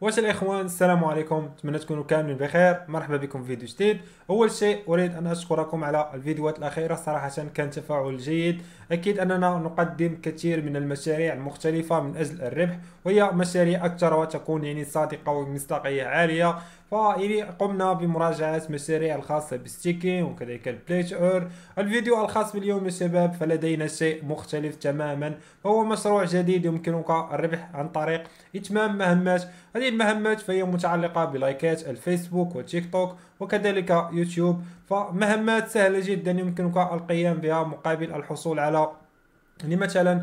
واش الاخوان السلام عليكم نتمنى تكونوا كاملين بخير مرحبا بكم في فيديو جديد اول شيء اريد ان اشكركم على الفيديوهات الاخيره صراحه كان تفاعل جيد اكيد اننا نقدم كثير من المشاريع المختلفه من اجل الربح وهي مشاريع اكثر وتكون يعني صادقه ومصداقيه عاليه قمنا بمراجعة مشاريع الخاصة بستيكي وكذلك اور الفيديو الخاص باليوم يا شباب فلدينا شيء مختلف تماما فهو مشروع جديد يمكنك الربح عن طريق إتمام مهمات هذه المهمات فهي متعلقة بلايكات الفيسبوك وتيك توك وكذلك يوتيوب فمهمات سهلة جدا يمكنك القيام بها مقابل الحصول على يعني مثلا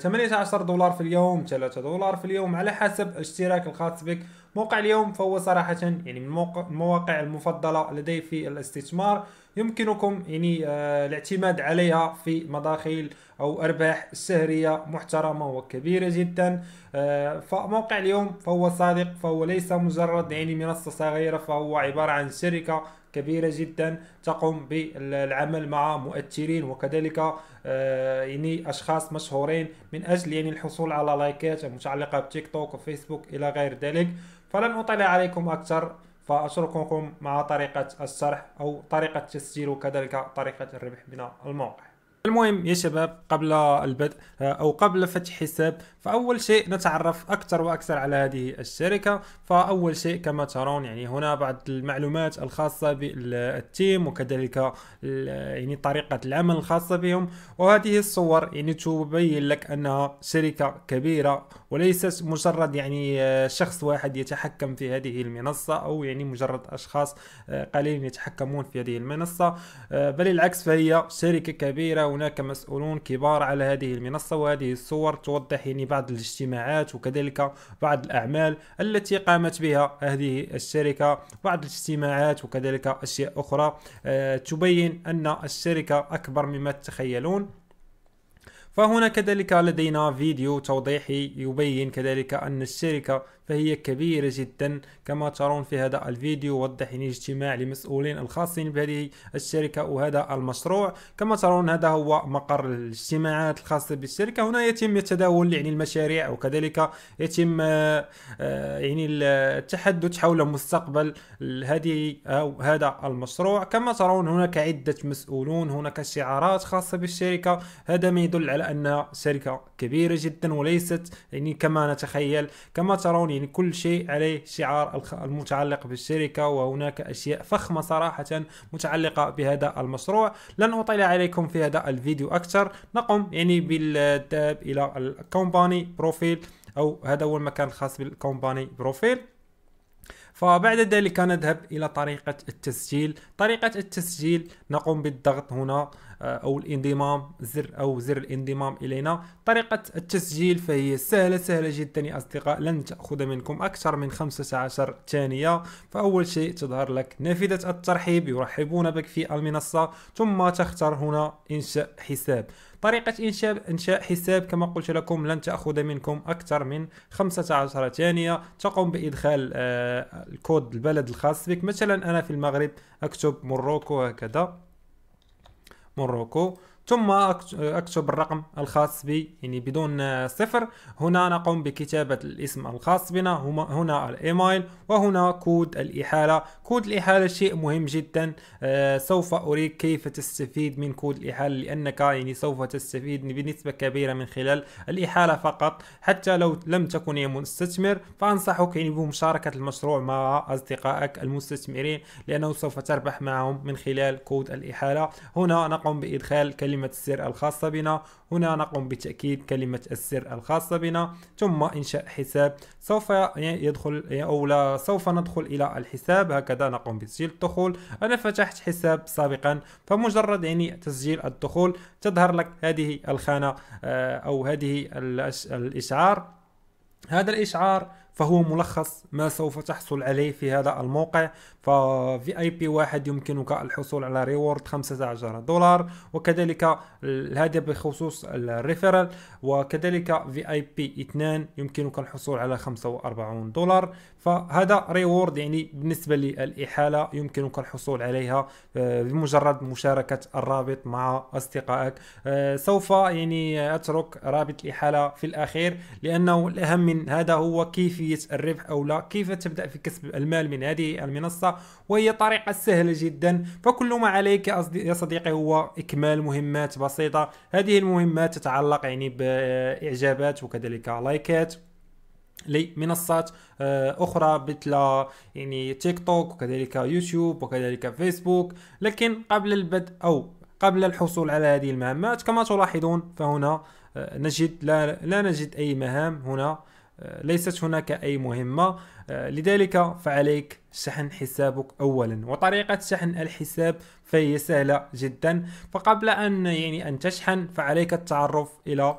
18 آه، دولار في اليوم 3 دولار في اليوم على حسب الاشتراك الخاص بك موقع اليوم فهو صراحة يعني من المواقع المفضلة لدي في الاستثمار يمكنكم يعني آه، الاعتماد عليها في مداخيل او ارباح شهريه محترمه وكبيره جدا آه، فموقع اليوم فهو صادق فهو ليس مجرد يعني منصه صغيره فهو عباره عن شركه كبيرة جدا تقوم بالعمل مع مؤثرين وكذلك آه، يعني اشخاص مشهورين من اجل يعني الحصول على لايكات متعلقة بتيك توك وفيسبوك الى غير ذلك فلن اطلع عليكم اكثر فأشرككم مع طريقة الشرح أو طريقة التسجيل وكذلك طريقة الربح من الموقع المهم يا شباب قبل البدء آه، أو قبل فتح حساب فأول شيء نتعرف أكثر وأكثر على هذه الشركة فأول شيء كما ترون يعني هنا بعض المعلومات الخاصة بالتيم وكذلك يعني طريقة العمل الخاصة بهم وهذه الصور يعني تبين لك أنها شركة كبيرة وليست مجرد يعني شخص واحد يتحكم في هذه المنصة أو يعني مجرد أشخاص قليلين يتحكمون في هذه المنصة بل العكس فهي شركة كبيرة هناك مسؤولون كبار على هذه المنصة وهذه الصور توضح يعني بعض بعض الاجتماعات وكذلك بعض الأعمال التي قامت بها هذه الشركة بعض الاجتماعات وكذلك أشياء أخرى آه، تبين أن الشركة أكبر مما تتخيلون فهنا كذلك لدينا فيديو توضيحي يبين كذلك أن الشركة فهي كبيرة جدا كما ترون في هذا الفيديو يعني اجتماع لمسؤولين الخاصين بهذه الشركة وهذا المشروع كما ترون هذا هو مقر الاجتماعات الخاصة بالشركة هنا يتم التداول يعني المشاريع وكذلك يتم آه، آه، يعني التحدث حول مستقبل هذه أو هذا المشروع كما ترون هناك عدة مسؤولون هناك شعارات خاصة بالشركة هذا ما يدل على أنها شركة كبيرة جدا وليست يعني كما نتخيل كما ترون يعني كل شيء عليه شعار المتعلق بالشركه وهناك اشياء فخمه صراحه متعلقه بهذا المشروع لن اطيل عليكم في هذا الفيديو اكثر نقوم يعني بالذهاب الى الكومباني بروفيل او هذا هو المكان الخاص بالكومباني بروفيل فبعد ذلك نذهب الى طريقة التسجيل طريقة التسجيل نقوم بالضغط هنا او الانضمام زر او زر الانضمام الينا طريقه التسجيل فهي سهله سهله جدا يا اصدقاء لن تاخذ منكم اكثر من 15 ثانيه فاول شيء تظهر لك نافذه الترحيب يرحبون بك في المنصه ثم تختار هنا انشاء حساب طريقة إنشاء إنشاء حساب كما قلت لكم لن تأخذ منكم أكثر من 15 ثانية تقوم بإدخال آه، الكود البلد الخاص بك مثلا أنا في المغرب أكتب موروكو هكذا Morroco ثم اكتب الرقم الخاص بي يعني بدون صفر هنا نقوم بكتابة الاسم الخاص بنا هنا الايميل وهنا كود الإحالة كود الإحالة شيء مهم جدا آه، سوف أريك كيف تستفيد من كود الإحالة لأنك يعني سوف تستفيد بنسبة كبيرة من خلال الإحالة فقط حتى لو لم تكن مستثمر فأنصحك يعني بمشاركة المشروع مع أصدقائك المستثمرين لأنه سوف تربح معهم من خلال كود الإحالة هنا نقوم بإدخال كلمة كلمة السر الخاصة بنا هنا نقوم بتأكيد كلمة السر الخاصة بنا ثم إنشاء حساب سوف يدخل أو لا سوف ندخل إلى الحساب هكذا نقوم بتسجيل الدخول أنا فتحت حساب سابقا فمجرد يعني تسجيل الدخول تظهر لك هذه الخانة آه، أو هذه الإشعار هذا الإشعار فهو ملخص ما سوف تحصل عليه في هذا الموقع ففي اي بي واحد يمكنك الحصول على ريورد 15 دولار وكذلك هذا بخصوص الريفرال وكذلك في اي بي 2 يمكنك الحصول على 45 دولار فهذا ريورد يعني بالنسبة للإحالة يمكنك الحصول عليها آه، بمجرد مشاركة الرابط مع أصدقائك آه، سوف يعني أترك رابط الإحالة في الأخير لأنه الأهم من هذا هو كيفية كيفيه الربح او لا كيف تبدا في كسب المال من هذه المنصه وهي طريقه سهله جدا فكل ما عليك يا صديقي هو اكمال مهمات بسيطه هذه المهمات تتعلق يعني باعجابات وكذلك لايكات لمنصات آه، اخرى مثل يعني تيك توك وكذلك يوتيوب وكذلك فيسبوك لكن قبل البدء او قبل الحصول على هذه المهمات كما تلاحظون فهنا آه، نجد لا, لا نجد اي مهام هنا آه، ليست هناك أي مهمة آه، لذلك فعليك شحن حسابك أولا وطريقة شحن الحساب فهي سهلة جدا فقبل أن يعني أن تشحن فعليك التعرف إلى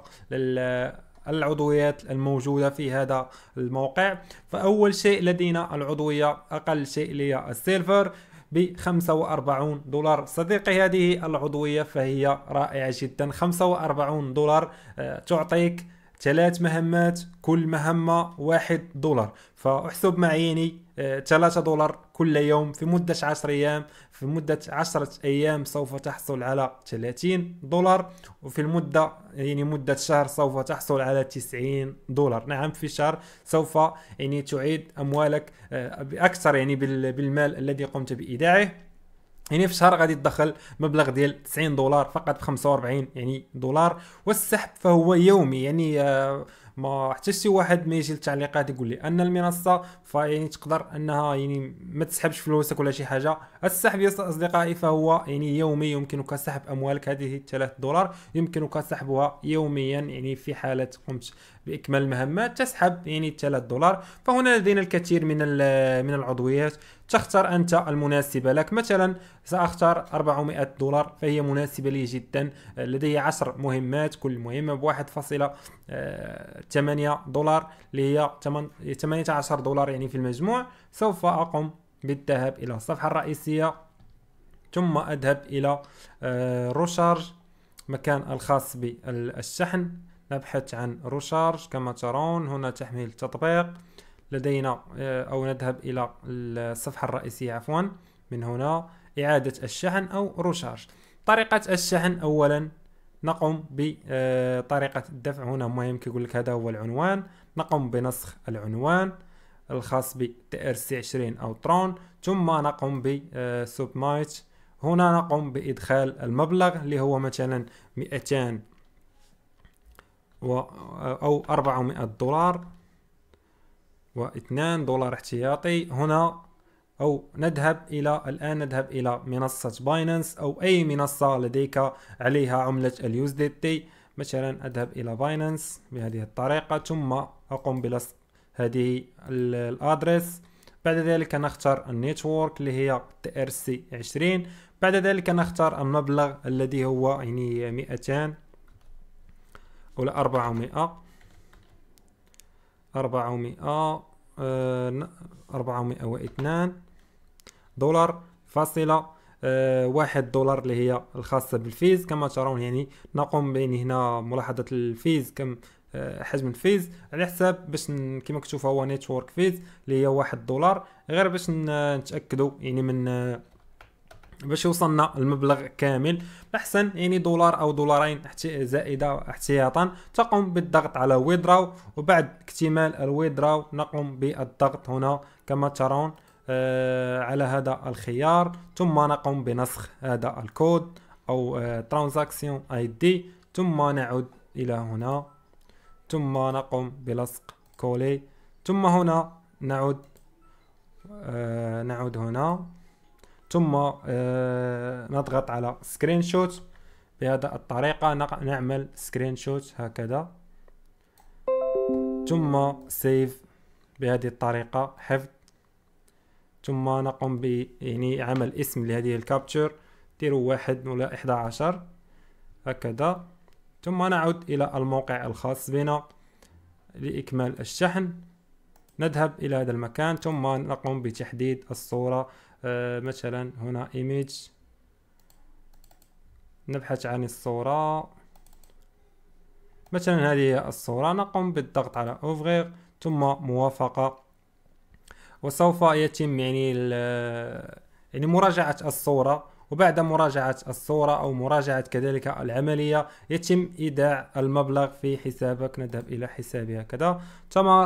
العضويات الموجودة في هذا الموقع فأول شيء لدينا العضوية أقل شيء هي السيلفر ب 45 دولار صديقي هذه العضوية فهي رائعة جدا 45 دولار آه، تعطيك ثلاث مهمات كل مهمة واحد دولار فاحسب معي يعني آه، ثلاثة دولار كل يوم في مدة عشر أيام في مدة عشرة أيام سوف تحصل على ثلاثين دولار وفي المدة يعني مدة شهر سوف تحصل على تسعين دولار نعم في شهر سوف يعني تعيد أموالك آه، بأكثر يعني بالمال الذي قمت بإيداعه يعني في الشهر غادي تدخل مبلغ ديال 90 دولار فقط ب 45 يعني دولار والسحب فهو يومي يعني آه، ما حتى شي واحد ما يجي للتعليقات يقول لي ان المنصه فيعني تقدر انها يعني ما تسحبش فلوسك ولا شي حاجه السحب يا اصدقائي فهو يعني يومي يمكنك سحب اموالك هذه 3 دولار يمكنك سحبها يوميا يعني في حاله قمت باكمال المهمات تسحب يعني 3 دولار فهنا لدينا الكثير من آه، من العضويات تختار انت المناسبه لك مثلا ساختار 400 دولار فهي مناسبه لي جدا لدي 10 مهمات كل مهمه ب 1.8 آه، دولار اللي هي 18 دولار يعني في المجموع سوف اقوم بالذهاب الى الصفحه الرئيسيه ثم اذهب الى آه، روشارج مكان الخاص بالشحن نبحث عن روشارج كما ترون هنا تحميل التطبيق لدينا آه، أو نذهب إلى الصفحة الرئيسية عفوا من هنا إعادة الشحن أو روشارج طريقة الشحن أولا نقوم بطريقة آه، الدفع هنا مهم كيقول لك هذا هو العنوان نقوم بنسخ العنوان الخاص ب سي 20 أو ترون ثم نقوم بسبمايت آه، هنا نقوم بإدخال المبلغ اللي هو مثلا 200 و أو 400 دولار و2 دولار احتياطي هنا أو نذهب إلى الآن نذهب إلى منصة باينانس أو أي منصة لديك عليها عملة اليوز دي تي مثلا أذهب إلى باينانس بهذه الطريقة ثم أقوم بلصق هذه الأدرس بعد ذلك نختار النيتورك اللي هي تي ار سي 20 بعد ذلك نختار المبلغ الذي هو يعني 200 ولا 400 400 402 دولار فاصلة آه، واحد دولار اللي هي الخاصة بالفيز كما ترون يعني نقوم بين هنا ملاحظة الفيز كم آه، حجم الفيز على حساب باش كما كتشوف هو نيتورك فيز اللي هي واحد دولار غير باش نتاكدوا يعني من آه، باش يوصلنا المبلغ كامل احسن يعني دولار او دولارين زائده احتياطا تقوم بالضغط على ويدراو وبعد اكتمال الويدراو نقوم بالضغط هنا كما ترون آه على هذا الخيار ثم نقوم بنسخ هذا الكود او ترانزاكسيون اي دي ثم نعود الى هنا ثم نقوم بلصق كولي ثم هنا نعود آه نعود هنا ثم آه، نضغط على سكرين شوت بهذا الطريقة نعمل سكرين شوت هكذا ثم سيف بهذه الطريقة حفظ ثم نقوم ب يعني عمل اسم لهذه الكابتشر ديروا واحد ولا إحدى عشر هكذا ثم نعود إلى الموقع الخاص بنا لإكمال الشحن نذهب إلى هذا المكان ثم نقوم بتحديد الصورة آه، مثلا هنا ايميج نبحث عن الصورة مثلا هذه الصورة نقوم بالضغط على اوفغير ثم موافقة وسوف يتم يعني آه، يعني مراجعة الصورة وبعد مراجعة الصورة أو مراجعة كذلك العملية يتم إيداع المبلغ في حسابك نذهب إلى حسابي هكذا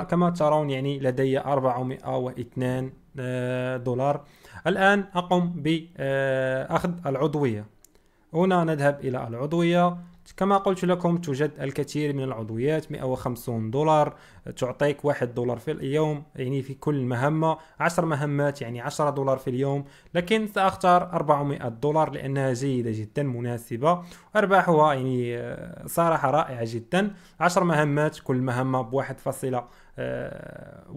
كما ترون يعني لدي 402 آه، دولار الآن أقوم بأخذ العضوية هنا نذهب إلى العضوية كما قلت لكم توجد الكثير من العضويات 150 دولار تعطيك 1 دولار في اليوم يعني في كل مهمة 10 مهمات يعني 10 دولار في اليوم لكن سأختار 400 دولار لأنها جيدة جدا مناسبة أرباحها يعني آه، صراحة رائعة جدا 10 مهمات كل مهمة ب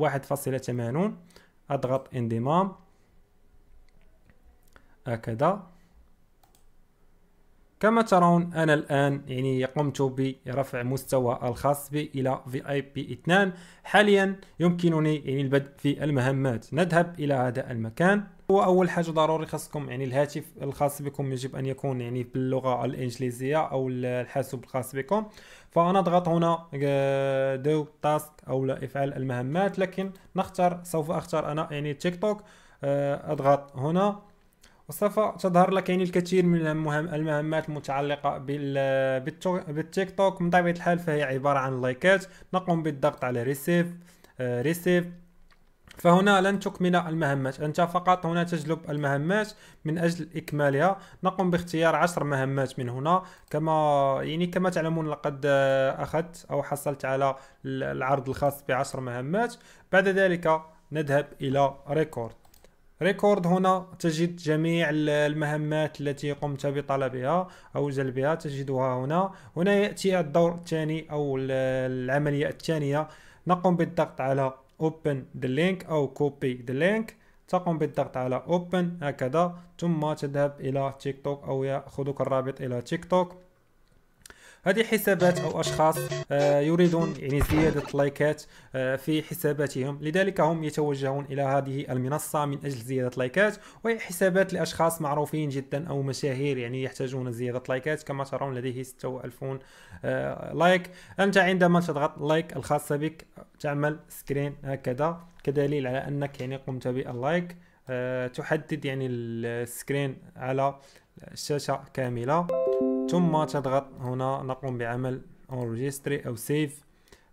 1.80 أضغط انضمام هكذا كما ترون انا الان يعني قمت برفع مستوى الخاص بي الى في اي بي 2 حاليا يمكنني يعني البدء في المهمات نذهب الى هذا المكان هو اول حاجه ضروري خاصكم يعني الهاتف الخاص بكم يجب ان يكون يعني باللغه الانجليزيه او الحاسوب الخاص بكم فانا اضغط هنا دو آه، تاسك او افعال المهمات لكن نختار سوف اختار انا يعني تيك توك آه، اضغط هنا وسوف تظهر لك يعني الكثير من المهمات المتعلقة بالتيك توك من طبيعة الحال فهي عبارة عن لايكات نقوم بالضغط على ريسيف ريسيف آه، فهنا لن تكمل المهمات أنت فقط هنا تجلب المهمات من أجل إكمالها نقوم باختيار عشر مهمات من هنا كما يعني كما تعلمون لقد آه، أخذت أو حصلت على العرض الخاص بعشر مهمات بعد ذلك نذهب إلى ريكورد ريكورد هنا تجد جميع المهمات التي قمت بطلبها او جلبها تجدها هنا هنا ياتي الدور الثاني او العمليه الثانيه نقوم بالضغط على open the link او copy the link تقوم بالضغط على open هكذا ثم تذهب الى تيك توك او ياخذك الرابط الى تيك توك هذه حسابات او اشخاص آه، يريدون يعني زياده اللايكات آه، في حساباتهم لذلك هم يتوجهون الى هذه المنصه من اجل زياده اللايكات وهي حسابات لاشخاص معروفين جدا او مشاهير يعني يحتاجون زياده اللايكات كما ترون لديه 6000 آه، لايك انت عندما تضغط لايك الخاصه بك تعمل سكرين هكذا كدليل على انك يعني قمت باللايك آه، تحدد يعني السكرين على الشاشة كاملة ثم تضغط هنا نقوم بعمل اونرجستري او سيف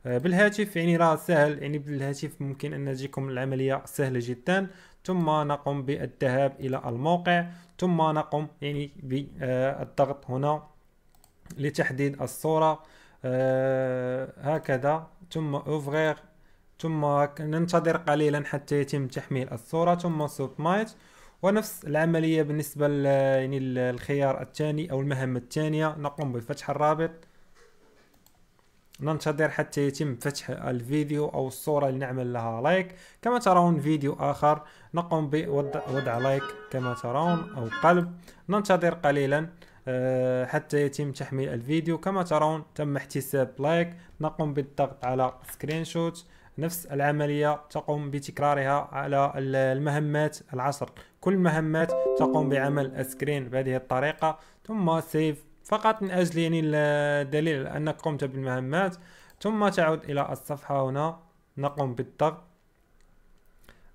آه، بالهاتف يعني راه سهل يعني بالهاتف ممكن ان تجيكم العملية سهلة جدا ثم نقوم بالذهاب الى الموقع ثم نقوم يعني بالضغط هنا لتحديد الصورة آه، هكذا ثم اوفغير ثم ننتظر قليلا حتى يتم تحميل الصورة ثم سبمايت ونفس العملية بالنسبة يعني الخيار الثاني أو المهمة الثانية نقوم بفتح الرابط ننتظر حتى يتم فتح الفيديو أو الصورة لنعمل لها لايك كما ترون فيديو آخر نقوم بوضع لايك كما ترون أو قلب ننتظر قليلا آه، حتى يتم تحميل الفيديو كما ترون تم احتساب لايك نقوم بالضغط على سكرين شوت نفس العملية تقوم بتكرارها على المهمات العشر كل مهمات تقوم بعمل سكرين بهذه الطريقة ثم سيف فقط من أجل يعني الدليل أنك قمت بالمهمات ثم تعود إلى الصفحة هنا نقوم بالضغط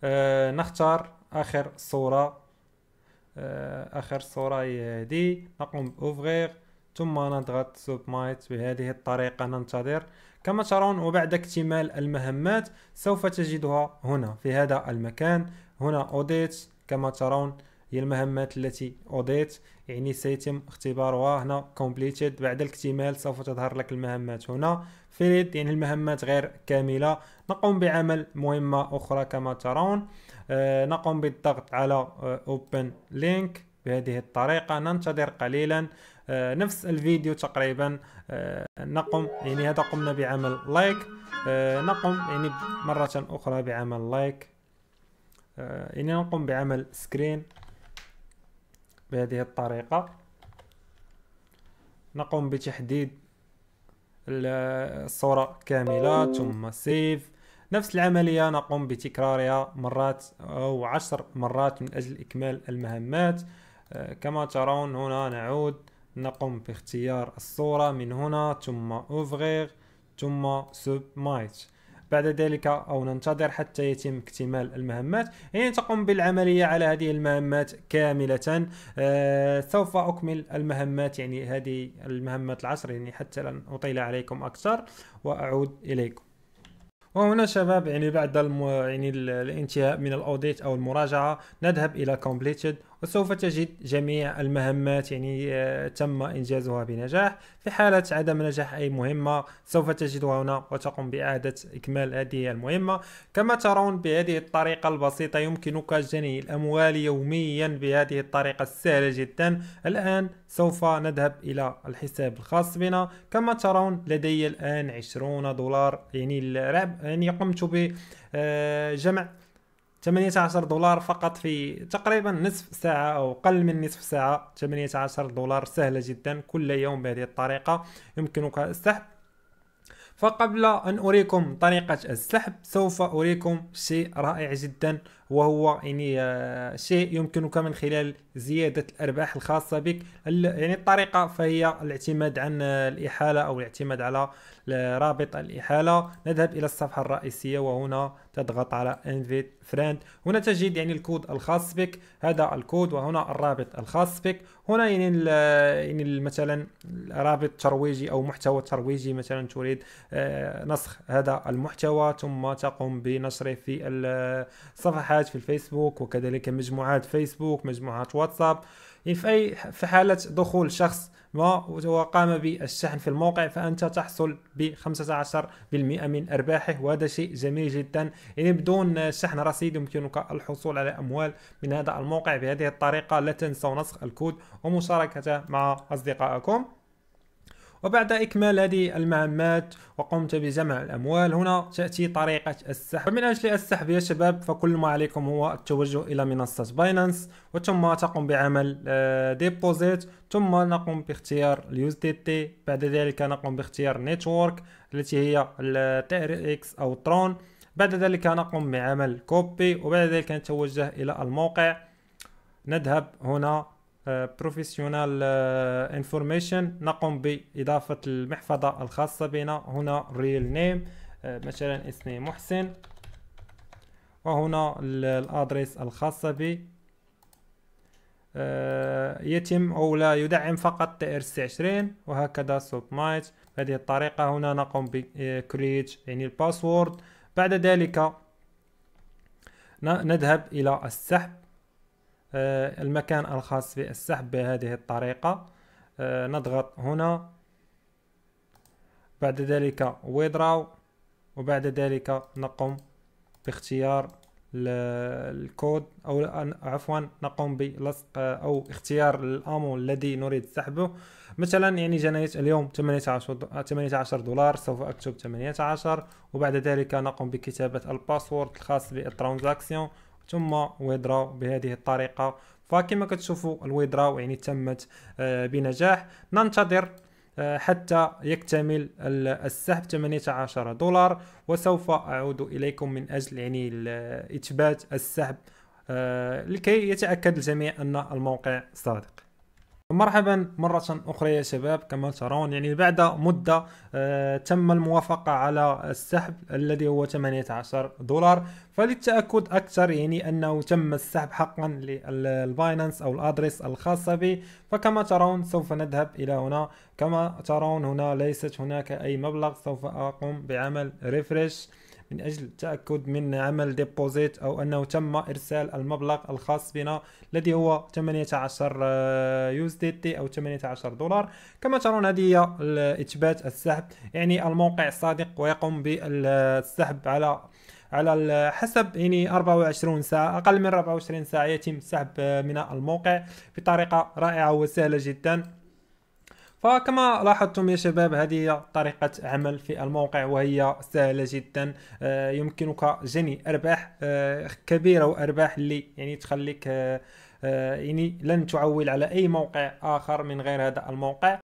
آه نختار آخر صورة آه، آخر صورة هي هذه نقوم بأوفغيغ ثم نضغط سبمايت بهذه الطريقة ننتظر كما ترون وبعد اكتمال المهمات سوف تجدها هنا في هذا المكان هنا اوديت كما ترون هي المهمات التي اوديت يعني سيتم اختبارها هنا كومبليتد بعد الاكتمال سوف تظهر لك المهمات هنا فيلد يعني المهمات غير كاملة نقوم بعمل مهمة أخرى كما ترون آه نقوم بالضغط على آه لينك بهذه الطريقة ننتظر قليلا آه، نفس الفيديو تقريبا آه، نقم يعني هذا قمنا بعمل لايك آه، نقم يعني مرة أخرى بعمل لايك يعني نقوم بعمل سكرين بهذه الطريقة نقوم بتحديد الصورة كاملة ثم سيف نفس العملية نقوم بتكرارها مرات أو عشر مرات من أجل إكمال المهمات كما ترون هنا نعود نقوم باختيار الصورة من هنا ثم أوفغيغ ثم سوب مايت بعد ذلك او ننتظر حتى يتم اكتمال المهمات يعني تقوم بالعمليه على هذه المهمات كامله آه سوف اكمل المهمات يعني هذه المهمات العصر يعني حتى لن اطيل عليكم اكثر واعود اليكم وهنا شباب يعني بعد الم... يعني الانتهاء من الاوديت او المراجعه نذهب الى completed وسوف تجد جميع المهمات يعني آه، تم إنجازها بنجاح في حالة عدم نجاح أي مهمة سوف تجدها هنا وتقوم بإعادة إكمال هذه المهمة كما ترون بهذه الطريقة البسيطة يمكنك جني الأموال يوميا بهذه الطريقة السهلة جدا الآن سوف نذهب إلى الحساب الخاص بنا كما ترون لدي الآن 20 دولار يعني يعني قمت بجمع آه، 18 دولار فقط في تقريبا نصف ساعة أو قل من نصف ساعة 18 دولار سهلة جدا كل يوم بهذه الطريقة يمكنك السحب فقبل أن أريكم طريقة السحب سوف أريكم شيء رائع جدا وهو يعني آه، شيء يمكنك من خلال زيادة الأرباح الخاصة بك يعني الطريقة فهي الاعتماد عن آه، الإحالة أو الاعتماد على رابط الإحالة نذهب إلى الصفحة الرئيسية وهنا تضغط على انفيت فريند هنا تجد يعني الكود الخاص بك هذا الكود وهنا الرابط الخاص بك هنا يعني يعني مثلا رابط ترويجي او محتوى ترويجي مثلا تريد آه، نسخ هذا المحتوى ثم تقوم بنشره في الصفحات في الفيسبوك وكذلك مجموعات فيسبوك مجموعات واتساب في أي في حالة دخول شخص ما وقام بالشحن في الموقع فأنت تحصل ب 15% من أرباحه وهذا شيء جميل جدا يعني بدون شحن رصيد يمكنك الحصول على أموال من هذا الموقع بهذه الطريقة لا تنسوا نسخ الكود ومشاركته مع أصدقائكم وبعد إكمال هذه المهمات وقمت بجمع الأموال هنا تأتي طريقة السحب من أجل السحب يا شباب فكل ما عليكم هو التوجه إلى منصة باينانس وثم تقوم بعمل ديبوزيت آه، ثم نقوم باختيار اليوز دي تي بعد ذلك نقوم باختيار نتورك التي هي تي اكس أو ترون بعد ذلك نقوم بعمل كوبي وبعد ذلك نتوجه إلى الموقع نذهب هنا بروفيسيونال آه، انفورميشن آه، نقوم باضافه المحفظه الخاصه بنا هنا ريل نيم آه، مثلا اسمي محسن وهنا الادريس الخاصه بي يتم او لا يدعم فقط تي ار سي 20 وهكذا سوب مايت بهذه الطريقه هنا نقوم بكريت يعني الباسورد بعد ذلك نذهب الى السحب آه، المكان الخاص بالسحب بهذه الطريقة آه، نضغط هنا بعد ذلك ويدراو وبعد ذلك نقوم باختيار الكود او عفوا نقوم بلصق او اختيار الامو الذي نريد سحبه مثلا يعني جنيت اليوم 18 دولار سوف اكتب 18 وبعد ذلك نقوم بكتابه الباسورد الخاص بالترانزاكسيون ثم ويدراو بهذه الطريقه فكما كتشوفوا الويدراو يعني تمت آه، بنجاح ننتظر آه، حتى يكتمل السحب 18 دولار وسوف اعود اليكم من اجل يعني اثبات السحب آه، لكي يتاكد الجميع ان الموقع صادق مرحبا مرة أخرى يا شباب كما ترون يعني بعد مدة آه، تم الموافقة على السحب الذي هو 18 دولار فللتأكد أكثر يعني أنه تم السحب حقا للباينانس أو الأدرس الخاصة بي فكما ترون سوف نذهب إلى هنا كما ترون هنا ليست هناك أي مبلغ سوف أقوم بعمل ريفرش من أجل التأكد من عمل ديبوزيت أو أنه تم إرسال المبلغ الخاص بنا الذي هو 18 يو اس دي تي أو 18 دولار كما ترون هذه هي الاثبات السحب يعني الموقع صادق ويقوم بالسحب على على حسب يعني 24 ساعة أقل من 24 ساعة يتم السحب آه، من الموقع بطريقة رائعة وسهلة جدا فكما لاحظتم يا شباب هذه هي طريقة عمل في الموقع وهي سهلة جدا آه، يمكنك جني أرباح آه، كبيرة وأرباح اللي يعني تخليك آه، يعني لن تعول على أي موقع آخر من غير هذا الموقع